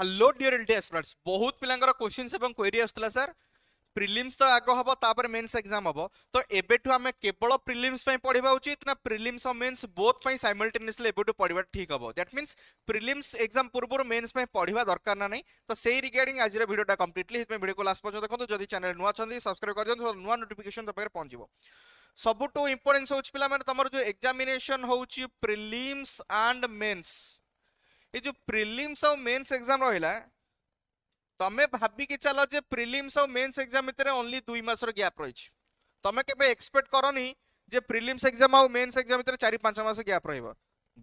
hello dear LT aspirants বহুত পিলাঙ্কর questions এবং কোয়েরি আসুলা স্যার প্রিলিমস তো আগ হব তাপরে মেন্স এক্সাম হব তো এবেঠু আমি কেবল প্রিলিমস পাই পড়িবা উচিত না প্রিলিমস অর মেন্স বোথ পাই সাইমলটেনিয়াসলি এবেঠু পড়িবা ঠিক হব দ্যাট মিন্স প্রিলিমস এক্সাম পূর্বরু মেন্স পাই পড়িবা দরকার না নাই তো সেই রিগার্ডিং আজির ভিডিওটা কমপ্লিটলি সেপাই ভিডিওকে লাস্ট পর্যন্ত দেখন্তু যদি চ্যানেল নুয়া আছেন সাবস্ক্রাইব করে দিও নুয়া নোটিফিকেশন তো পাখে পৌঁছিব ସବୁଠୁ ଇମ୍ପୋର୍ଟାନ୍ସ ହେଉଛି ପିଲାମାନେ ତମର ଯୋଉ ଏକ୍ଜାମିନେସନ ହେଉଛି ପ୍ରିଲିମ୍ସ ଆଣ୍ଡ ମେନ୍ସ ଏ ଯୋଉ ପ୍ରିଲିମ୍ସ ଆଉ ମେନ୍ସ ଏକ୍ଜାମ ରହିଲା ତମେ ଭାବିକି ଚାଲ ଯେ ପ୍ରିଲିମ୍ସ ଆଉ ମେନ୍ସ ଏକ୍ଜାମ ଭିତରେ ଓନ୍ଲି ଦୁଇ ମାସର ଗ୍ୟାପ୍ ରହିଛି ତମେ କେବେ ଏକ୍ସପେକ୍ଟ କରନି ଯେ ପ୍ରିଲିମ୍ସ ଏକ୍ଜାମ ଆଉ ମେନ୍ସ ଏକ୍ଜାମ ଭିତରେ ଚାରି ପାଞ୍ଚ ମାସ ଗ୍ୟାପ୍ ରହିବ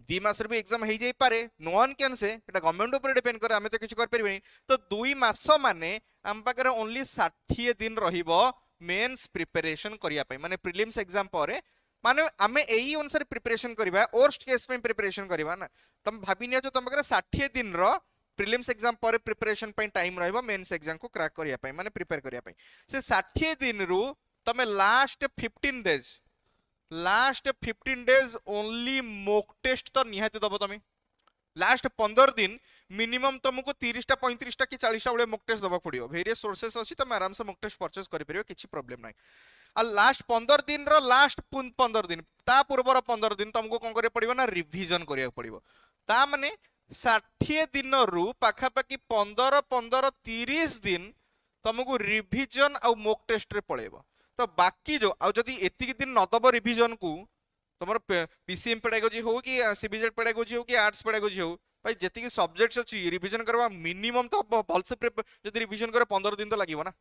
ଦୁଇ ମାସରେ ବି ଏକ୍ଜାମ ହେଇଯାଇପାରେ ନୋ ୱାନ୍ କ୍ୟାନ୍ ସେ ଏଇଟା ଗଭର୍ଣ୍ଣମେଣ୍ଟ ଉପରେ ଡିପେଣ୍ଡ କରେ ଆମେ ତ କିଛି କରିପାରିବାନି ତ ଦୁଇ ମାସ ମାନେ ଆମ ପାଖରେ ଓନ୍ଲି ଷାଠିଏ ଦିନ ରହିବ ମେନ୍ସ ପ୍ରିପାରେସନ୍ କରିବା ପାଇଁ ମାନେ ପ୍ରିଲିମ୍ସ ଏକ୍ଜାମ ପରେ माने आम यही अनुसार प्रिपेरेसन करवा ओर्स्ट केस प्रिपेरेसन करवा ना तुम भाभी निच तुम पाखे षाठी दिन रिलिम्स एक्जाम पर प्रिपेरेसन टाइम रेन्स एक्जाम को क्राक करने मैंने प्रिपेयर करने से षाठी दिन रु तुम last fifteen days last fifteen days only mock test तो निहाती दब तुम लास्ट पंदर दिन ମିନିମମ୍ ତୁମକୁ ତିରିଶଟା ପଇଁତିରିଶଟା କି ଚାଳିଶଟା ଭଳିଆ ମୋକ୍ ଟେଷ୍ଟ ଦେବାକୁ ପଡ଼ିବ ଭେରିୟସ୍ ସୋର୍ସେସ୍ ଅଛି ତୁମେ ଆରାମସେ ମୋକ୍ ଟେଷ୍ଟ ପରଚେସ୍ କରିପାରିବ କିଛି ପ୍ରୋବ୍ଲେମ୍ ନାହିଁ ଆଉ ଲାଷ୍ଟ ପନ୍ଦର ଦିନର ଲାଷ୍ଟ ପନ୍ଦର ଦିନ ତା ପୂର୍ବର ପନ୍ଦର ଦିନ ତୁମକୁ କ'ଣ କରିବାକୁ ପଡ଼ିବ ନା ରିଭିଜନ୍ କରିବାକୁ ପଡ଼ିବ ତା ମାନେ ଷାଠିଏ ଦିନରୁ ପାଖାପାଖି ପନ୍ଦର ପନ୍ଦର ତିରିଶ ଦିନ ତୁମକୁ ରିଭିଜନ୍ ଆଉ ମୋକ୍ ଟେଷ୍ଟରେ ପଳେଇବ ତ ବାକି ଯେଉଁ ଆଉ ଯଦି ଏତିକି ଦିନ ନଦେବ ରିଭିଜନ୍କୁ ତୁମର ପି ସି ଏମ୍ ପେଡ଼ାଗୋଜି ହେଉ କି ସି ବି ଜେଡ଼୍ ପେଡ଼ାଗୋଜି ହେଉ କି ଆର୍ଟ୍ସ ପେଡ଼ାଗୋଜି ହେଉ भाई जी सब्जेक्ट्स अच्छी रिविजन करवा मिनिमम तो भलसे प्रिपेयर जब रिविजन कर पंदर दिन तो लगे ना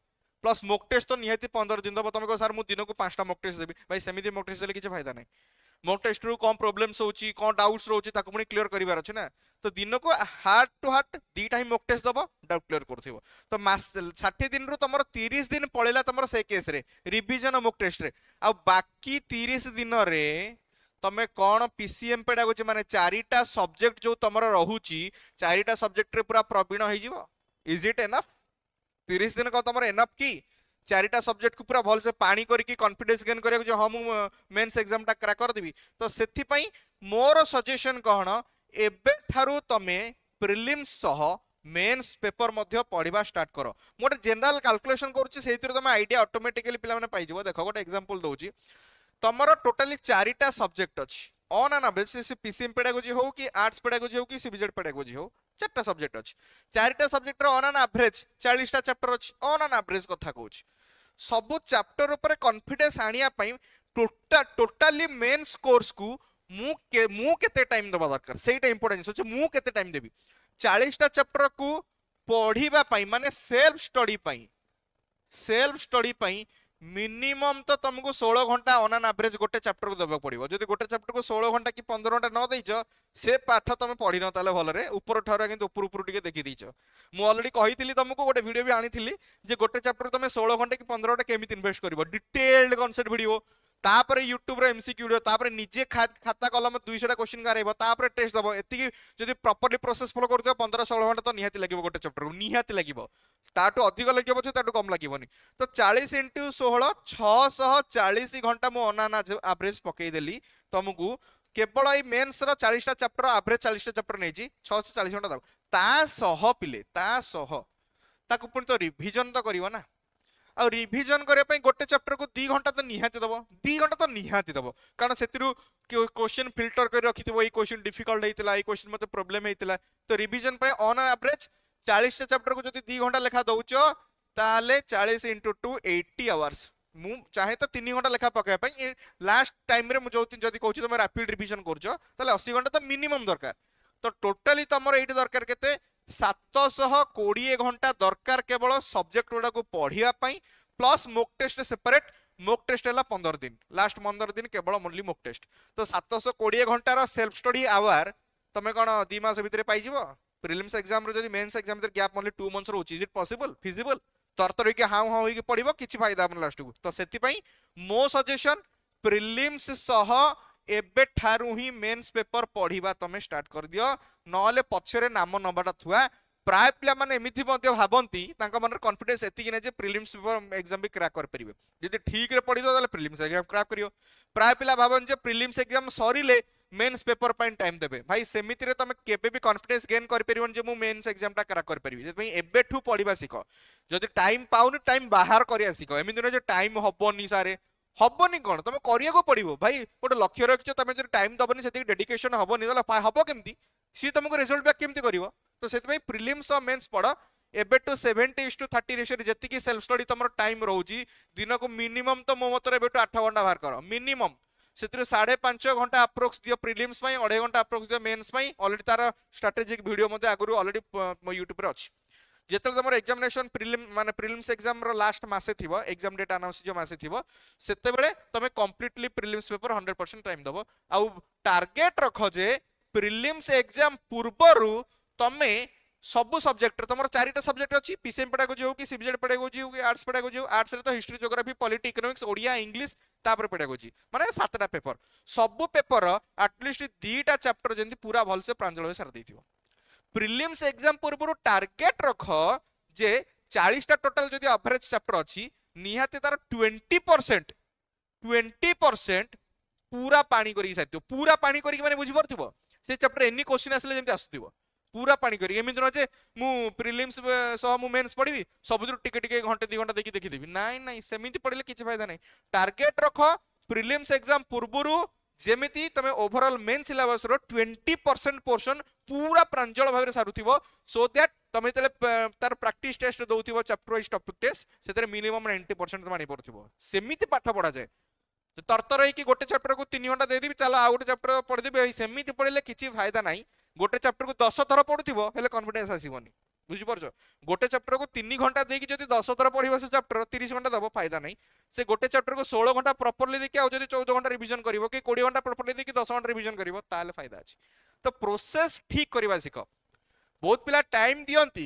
प्लस मोक टेस्ट तो निहती पंद्रह दिन दब तुम कह सर मुझे दिन को पांचटा मोक टेस्ट देवी भाई सेमती मोक टेस्ट देते किसी फायदा ना मोक टेस्ट रू कौन प्रोब्लम्स हो कौन डाउट्स रोचे पुणी क्लीयर करार तो दिन को दिनक हार्ट टू हार्ट दुटा ही मोक टेस्ट दब डाउट क्लीयर कर तो षाठी दिन रु तुम तीस दिन पड़ेगा तुम से केस रिजन मोक टेस्ट आकी तीस दिन में তুমি কোণ পিসিএম পে ডাকুছি মানে চারিটা সবজেক্ট যে তোমার রহুচি চারিটা সবজেক্টরে পুরা প্রবীণ হয়ে যাব ইজ ইট এনাফ তিরিশ দিন কো তোমার এনাফ কি চারিটা সবজেক্ট কু পুরা ভালসে পানি করিকি কনফিডেন্স গেন করিয়া যে হ্যাঁ মু মেন্স এক্সামটা ক্রাক করদেবি তো সেথিপাই মোর সজেসন কোণ এবে ঠারু তুমি প্রিলিমস সহ মেন্স পেপর মধ্যে পড়া স্টার্ট কর মু গোটে জেনারেল ক্যালকুলেশন করছি সেইথিরে তুমি আইডিয়া অটোমেটিক্যালি পিলামানে পাইଯିବ দেখো গোটে এক্সাম্পল দଉଛି तुमर टोटाली चारिटा सब्जेक्ट अच्छी अन् आन आभरेज पीसीएम पेडागोजी हो कि आर्ट्स पेडागोजी हो कि सीबीजेड पेडागोजी हो चार्टा सब्जेक्ट अच्छी चारिटा सब्जेक्टर अन् आन आभरेज चालीसटा चैप्टर अच्छी अन् आन आभरेज कथा कौच सब चैप्टर उपर कन्फिडेन्स आने टोटा टोटाली मेन्स कोर्स को मुझे टाइम दवा दरकार से इंपोर्टा जिन अच्छे टाइम देवी चालीसटा चैप्टर को पढ़ापी मान self study self study minimum তো তোমাকে ষোল ঘন্টা অনান আভরেজ গোটে চ্যাপ্টর কু দেওয়া পড়ব যদি গোটে চ্যাপ্টর কু ষোল ঘন্টা কি পনেরো ঘন্টা ন দেইছ সে পাঠ তুমি পড়ি নতালে ভালরে উপর ঠার কিন্তু উপর উপর টিকে দেখি দিয়েছ মু অলরেডি কইলি তোমাকে গোটে ভিডিও বি আনিলি যে গোটে চ্যাপ্টর তুমি ষোল ঘন্টা কি পনেরো ঘন্টা কেমিতি ইনভেস্ট করব ডিটেলড কনসেপ্ট ভিডিও ତାପରେ ୟୁଟ୍ୟୁବର ଏମସିକ୍ୟୁ ତାପରେ ନିଜେ ଖାତା କଲମ ଦୁଇଶହଟା କୋଶ୍ଚିନ୍ ରହିବ ତାପରେ ଟେଷ୍ଟ ଦେବ ଏତିକି ଯଦି ପ୍ରପରଲି ପ୍ରୋସେସ୍ ଫଲୋ କରୁଥିବ ପନ୍ଦର ଷୋହଳ ଘଣ୍ଟା ତ ନିହାତି ଲାଗିବ ଗୋଟେ ଚାପ୍ଟରକୁ ନିହାତି ଲାଗିବ ତାଠୁ ଅଧିକ ଲାଗିବ ପଛେ ତାଠୁ କମ୍ ଲାଗିବନି ତ ଚାଳିଶ ଇଣ୍ଟୁ ଷୋହଳ ଛଅଶହ ଚାଳିଶ ଘଣ୍ଟା ମୁଁ ଅନାନା ଆଭରେଜ୍ ପକେଇଦେଲି ତମକୁ କେବଳ ଏଇ ମେନ୍ସର ଚାଳିଶଟା ଚାପ୍ଟର ଆଭରେଜ୍ ଚାଳିଶଟା ଚାପ୍ଟର ନେଇଛି ଛଅଶହ ଚାଳିଶ ଘଣ୍ଟା ଦେବ ତା ସହ ପିଲେ ତା ସହ ତାକୁ ପୁଣି ତ ରିଭିଜନ୍ ତ କରିବ ନା ଆଉ ରିଭିଜନ କରିବା ପାଇଁ ଗୋଟେ ଚାପ୍ଟରକୁ ଦୁଇ ଘଣ୍ଟା ତ ନିହାତି ଦେବ ଦୁଇ ଘଣ୍ଟା ତ ନିହାତି ଦେବ କାରଣ ସେଥିରୁ କୋଶ୍ଚିନ୍ ଫିଲ୍ଟର କରି ରଖିଥିବ ଏଇ କୋଶ୍ଚିନ୍ ଡିଫିକଲ୍ଟ ହେଇଥିଲା ଏଇ କୋଶ୍ଚିନ୍ ମୋତେ ପ୍ରୋବ୍ଲେମ୍ ହେଇଥିଲା ତ ରିଭିଜନ ପାଇଁ ଅନ୍ ଆଭରେଜ୍ ଚାଳିଶଟା ଚାପ୍ଟରକୁ ଯଦି ଦୁଇ ଘଣ୍ଟା ଲେଖା ଦେଉଛ ତାହେଲେ ଚାଳିଶ ଇଣ୍ଟୁ ଟୁ ଏଇଟି ଆୱାର୍ସ ମୁଁ ଚାହେଁ ତ ତିନି ଘଣ୍ଟା ଲେଖା ପକାଇବା ପାଇଁ ଲାଷ୍ଟ ଟାଇମ୍ରେ ମୁଁ ଯେଉଁ ଯଦି କହୁଛି ତୁମେ ରାପିଡ଼ ରିଭିଜନ କରୁଛ ତାହେଲେ ଅଶୀ ଘଣ୍ଟା ତ ମିନିମମ୍ ଦରକାର ତ ଟୋଟାଲି ତୁମର ଏଇଠି ଦରକାର କେତେ ସାତଶହ କୋଡ଼ିଏ ଘଣ୍ଟା ଦରକାର କେବଳ ସବଜେକ୍ଟ ଗୁଡ଼ାକୁ ପଢ଼ିବା ପାଇଁ plus mock test separate mock test ହେଲା ପନ୍ଦର ଦିନ ଲାଷ୍ଟ ପନ୍ଦର ଦିନ କେବଳ ଓନ୍ଲି ମୋକ୍ ଟେଷ୍ଟ ତ ସାତଶହ କୋଡ଼ିଏ ଘଣ୍ଟାର ସେଲ୍ଫ ଷ୍ଟଡି ଆୱାର ତମେ କ'ଣ ଦୁଇ ମାସ ଭିତରେ ପାଇଯିବ ପ୍ରିଲିମ୍ସ ଏକ୍ଜାମ୍ରୁ ଯଦି ମେନ୍ସ ଏକ୍ଜାମ୍ ଭିତରେ ଗ୍ୟାପ୍ ଓନ୍ଲି ଟୁ ମନ୍ଥସ୍ ରହୁଛି ଇଜ୍ ଇଟ୍ ପସିବଲ୍ ଫିଜିବଲ୍ ତରତର ହେଇକି ହାଉ ହାଉ ହେଇକି ପଡ଼ିବ କିଛି ଫାଇଦା ଆପଣ ଲାଷ୍ଟକୁ ତ ସେଥିପାଇଁ ମୋ ସଜେସନ୍ ପ୍ରିଲିମ୍ସ ସହ এবেঠারু ହିଁ মেন্স পেপর পড়িবা তুমি স্টার্ট করে দিও নহলে পছরে নাম নবাটা থুয়া ପ୍ରାୟ ପିଲାମାନେ ଏମିତି ମଧ୍ୟ ଭାବନ୍ତି ତାଙ୍କ ମନରେ କନଫିଡେନ୍ସ ଏତିକି ନାହିଁ ଯେ ପ୍ରିଲିମ୍ସ ଏକ୍ଜାମ୍ ବି କ୍ରାକ୍ କରିପାରିବେ ଯଦି ଠିକ୍ରେ ପଢ଼ିବ ତାହେଲେ ପ୍ରିଲିମ୍ସ ଏକ୍ଜାମ୍ କ୍ରାକ୍ କରିବ ପ୍ରାୟ ପିଲା ଭାବନ୍ତି ଯେ ପ୍ରିଲିମ୍ସ ଏକ୍ଜାମ୍ ସରିଲେ ମେନ୍ସ ପେପର ପାଇଁ ଟାଇମ୍ ଦେବେ ଭାଇ ସେମିତିରେ ତମେ କେବେ ବି କନଫିଡେନ୍ସ ଗେନ୍ କରିପାରିବନି ଯେ ମୁଁ ମେନ୍ସ ଏକ୍ଜାମ୍ଟା କ୍ରାକ୍ କରିପାରିବି ସେଥିପାଇଁ ଏବେଠୁ ପଢ଼ିବା ଶିଖ ଯଦି ଟାଇମ୍ ପାଉନି ଟାଇମ୍ ବାହାର କରିବା ଶିଖ ଏମିତି ନୁହେଁ ଯେ ଟାଇମ୍ ହବନି ସାରେ হবনি কোণ তুমি করা পড়ব ভাই গোটে লক্ষ্য রাখছ তুমি যদি টাইম দেবনি সে ডেডিকেশন হবনি তাহলে হব কমিটি সি তোমাকে রেজল্ট ব্যাক কমিটি করব তো সেই প্রিলিমস অফ মেন্স পড় এবে to seventy is to thirty রেসিওরে যেতিকি সেলফ স্টডি তোমার টাইম রয়েছে দিনকু মিনিমম তো মো মতরে এবে টু আঠ ঘন্টা বাহার কর মিনিমম ସେଥିରୁ ସାଢ଼େ ঘন্টা ଘଣ୍ଟା দিও প্রিলিমস ପ୍ରିଲିମ୍ସ ପାଇଁ ঘন্টা ଘଣ୍ଟା দিও মেন্স ମେନ୍ସ অলরেডি তার ତାର ভিডিও মধ্যে ମଧ୍ୟ অলরেডি ଅଲରେଡ଼ି ୟୁଟ୍ୟୁବରେ ଅଛି ଯେତେବେଳେ ତମର ଏକ୍ଜାମିନେସନ ପ୍ରିଲିମ୍ ମାନେ ପ୍ରିଲିମ୍ସ ଏକ୍ଜାମର ଲାଷ୍ଟ ମାସେ ଥିବ ଏକ୍ଜାମ ଡେଟ୍ ଆନାଉନ୍ସ ଯେଉଁ ମାସେ ଥିବ ସେତେବେଳେ ତମେ completely prelims paper hundred percent time ଦେବ ଆଉ ଟାର୍ଗେଟ୍ ରଖ ଯେ ପ୍ରିଲିମ୍ସ ଏକ୍ଜାମ ପୂର୍ବରୁ ତମେ ସବୁ ସବଜେକ୍ଟରେ ତମର ଚାରିଟା ସବଜେକ୍ଟ ଅଛି ପିସିଏମ୍ ପେଡାଗୋଜି ହଉ କି ସିବିଜେଡ୍ ପେଡାଗୋଜି ହଉ କି ଆର୍ଟ୍ସ ପେଡାଗୋଜି ହଉ ଆର୍ଟ୍ସରେ ତ history geography polity economics Odia English ତାପରେ ପେଡାଗୋଜି ମାନେ ସାତଟା ପେପର ସବୁ ପେପର ଆଟଲିଷ୍ଟ ଦୁଇଟା ଚାପ୍ଟର ଯେମିତି ପୁରା ଭଲସେ ପ୍ରାଞ୍ଜଳ ହୋଇ ସାରି ଦେଇଥିବ প্রিলিমস এক্সাম পূর্বর টার্গেট রখ যে চাশটা টোটাল যদি আভারেজ চাপ্টর অছি নিহাতি তার টোয়েন্টি পরসেন্ট টোয়েন্টি পরসেন্ট পুরা পাণি করি সারিথ পুরা পাণি করি মানে বুঝিপারথ সে চাপ্টর এনি কোশ্চিন আসলে যেমন আসুথিব পুরা পাণি করি এমনি নয় যে মু প্রিলিমস সহ মু মেন্স পড়িবি সবুজর টিকে টিকে ঘন্টে দুই ঘন্টা দেখি দেখিদেবি নাই নাই সেমিতি পড়লে কিছু ফায়দা নাই টার্গেট রখ প্রিলিমস এক্সাম পূর্বরু ଯେମିତି ତମେ ଓଭରଅଲ୍ ମେନ୍ ସିଲାବସ୍ର ଟ୍ୱେଣ୍ଟି ପରସେଣ୍ଟ ପୋର୍ସନ୍ ପୁରା ପ୍ରାଞ୍ଜଳ ଭାବରେ ସାରୁଥିବ ସୋ ଦ୍ୟାଟ୍ ତମେ ଯେତେବେଳେ ତାର ପ୍ରାକ୍ଟିସ୍ ଟେଷ୍ଟ ଦେଉଥିବ ଚାପ୍ଟର ୱାଇଜ୍ ଟପିକ୍ ଟେଷ୍ଟ ସେଥିରେ ମିନିମମ୍ ନାଇଣ୍ଟି ପରସେଣ୍ଟ ତମେ ଆଣିପାରୁଥିବ ସେମିତି ପାଠ ପଢ଼ାଯାଏ ତରତର ହେଇକି ଗୋଟେ ଚାପ୍ଟରକୁ ତିନି ଘଣ୍ଟା ଦେଇଦେବି ଚାଲ ଆଉ ଗୋଟେ ଚାପ୍ଟର ପଢ଼ିଦେବି ସେମିତି ପଢ଼ିଲେ କିଛି ଫାଇଦା ନାହିଁ ଗୋଟେ ଚାପ୍ଟରକୁ ଦଶ ଥର ପଢ଼ୁଥିବ ହେଲେ କନଫିଡେନ୍ସ ଆସିବନି বুঝিপারছ গোটে চ্যাপ্টরকে তিন ঘন্টা দিয়ে যদি দশ থর পড়ব সে চ্যাপ্টর তিরিশ ঘন্টা দেব ফায়দা নাই সে গোটে চ্যাপ্টরকে ষোল ঘন্টা প্রপরলি দেখি আউ যদি চৌদ ঘন্টা রিভিজন করব কি কোড়িয়ে ঘন্টা প্রপরলি দেখি দশ ঘন্টা রিভিজন করব তাহলে ফায়দা আছে তো প্রোসেস ঠিক করা শিখ ବହୁତ ପିଲା ଟାଇମ୍ ଦିଅନ୍ତି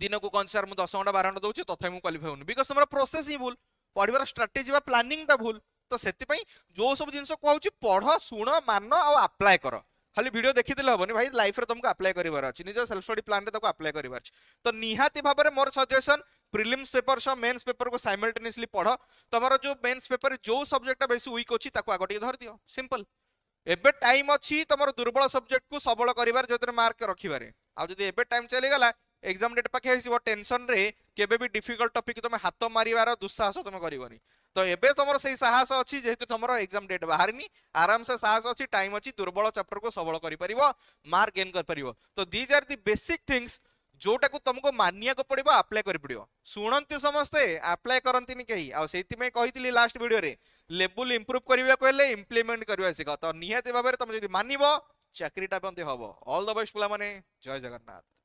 ଦିନକୁ କ'ଣ ସାର୍ ମୁଁ ଦଶ ଘଣ୍ଟା ବାର ଘଣ୍ଟା ଦେଉଛି ତଥାପି ମୁଁ କ୍ୱାଲିଫାଏ ହେଉନି ବିକଜ ତମର ପ୍ରୋସେସ୍ ହିଁ ଭୁଲ ପଢ଼ିବାର ଷ୍ଟ୍ରାଟେଜି ବା ପ୍ଲାନିଂଟା ଭୁଲ ତ ସେଥିପାଇଁ ଯେଉଁ ସବୁ ଜିନିଷ କୁହାଉଛି ପଢ଼ ଶୁଣ ମାନ ଆଉ ଆପ୍ଲାଏ କର খালি ভিডিও দেখিদেলে হবনি ভাই লাইফে তোমাকে আপ্লাই করবার অছি নিজ সেলফ স্টডি প্ল্যানে তাকে আপ্লাই করবার অছি তো নিহাতি ভাবে মোর সজেসন প্রিলিমস পেপর সহ মেন্স পেপর কু সাইমলটেনিয়াসলি পড় তোমার যে মেন্স পেপর যে সবজেক্টটা বেশি উইক অছি তাকে আগ টিকে ধরিদিও সিম্পল এবে টাইম অছি তোমার দুর্বল সবজেক্ট কু সবল করবার যেতে মার্ক রখিবারে আউ যদি এবে টাইম চলিগলা এক্সাম ডেট পাখে আসব টেনশন রে কেবে বি ডিফিকল্ট টপিক তুমি হাত মারিবার দুঃসাহস তুমি করবনি ତ ଏବେ ତମର ସେଇ ସାହସ ଅଛି ଯେହେତୁ ତମର ଏକ୍ଜାମ ଡେଟ୍ ବାହାରିନି ଆରାମସେ ସାହସ ଅଛି ଟାଇମ୍ ଅଛି ଦୁର୍ବଳ ଚାପ୍ଟରକୁ ସବଳ କରିପାରିବ ମାର୍କ ଗେନ୍ କରିପାରିବ ତ these are the basic things ଯୋଉଟାକୁ ତମକୁ ମାନିବାକୁ ପଡିବ ଆପ୍ଲାଏ କରିପଡ଼ିବ ଶୁଣନ୍ତି ସମସ୍ତେ ଆପ୍ଲାଏ କରନ୍ତିନି କେହି ଆଉ ସେଇଥିପାଇଁ କହିଥିଲି ଲାଷ୍ଟ ଭିଡ଼ିଓରେ ଲେବୁଲ୍ ଇମ୍ପ୍ରୁଭ୍ କରିବାକୁ ହେଲେ ଇମ୍ପ୍ଲିମେଣ୍ଟ କରିବା ଶିଖ ତ ନିହାତି ଭାବରେ ତମେ ଯଦି ମାନିବ ଚାକିରିଟା ମଧ୍ୟ ହବ ଅଲ୍ ଦ ବେଷ୍ଟ ପିଲାମାନେ ଜୟ ଜଗନ୍ନାଥ